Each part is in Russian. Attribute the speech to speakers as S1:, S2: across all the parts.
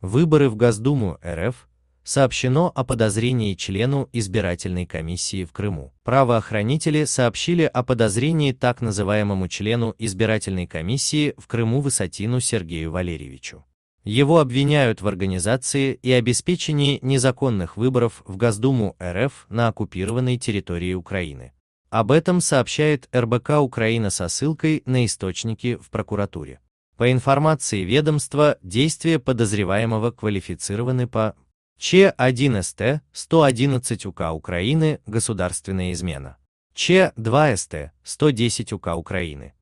S1: Выборы в Госдуму РФ сообщено о подозрении члену избирательной комиссии в Крыму. Правоохранители сообщили о подозрении так называемому члену избирательной комиссии в Крыму Высотину Сергею Валерьевичу. Его обвиняют в организации и обеспечении незаконных выборов в Госдуму РФ на оккупированной территории Украины. Об этом сообщает РБК Украина со ссылкой на источники в прокуратуре. По информации ведомства, действия подозреваемого квалифицированы по Ч1СТ 111 УК Украины «Государственная измена», Ч2СТ 110 УК Украины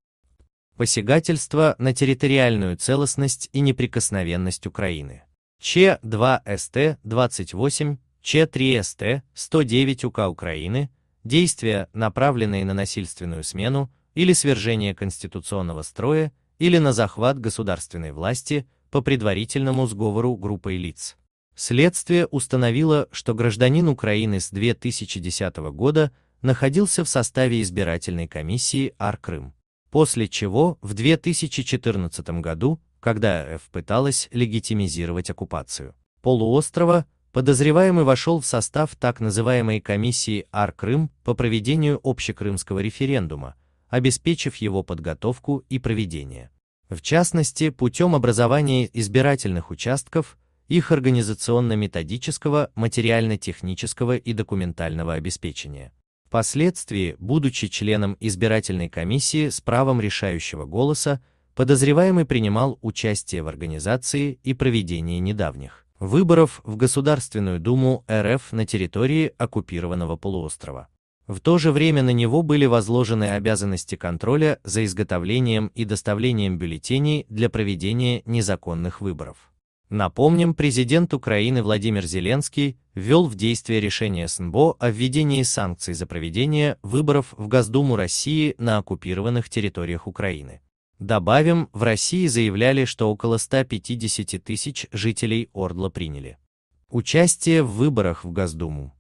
S1: «Посягательство на территориальную целостность и неприкосновенность Украины», Ч2СТ 28, Ч3СТ 109 УК Украины «Действия, направленные на насильственную смену или свержение конституционного строя или на захват государственной власти по предварительному сговору группой лиц. Следствие установило, что гражданин Украины с 2010 года находился в составе избирательной комиссии АР-Крым, после чего в 2014 году, когда РФ пыталась легитимизировать оккупацию полуострова, подозреваемый вошел в состав так называемой комиссии АР-Крым по проведению общекрымского референдума, обеспечив его подготовку и проведение. В частности, путем образования избирательных участков, их организационно-методического, материально-технического и документального обеспечения. Впоследствии, будучи членом избирательной комиссии с правом решающего голоса, подозреваемый принимал участие в организации и проведении недавних выборов в Государственную Думу РФ на территории оккупированного полуострова. В то же время на него были возложены обязанности контроля за изготовлением и доставлением бюллетеней для проведения незаконных выборов. Напомним, президент Украины Владимир Зеленский ввел в действие решение СНБО о введении санкций за проведение выборов в Госдуму России на оккупированных территориях Украины. Добавим, в России заявляли, что около 150 тысяч жителей Ордла приняли участие в выборах в Госдуму.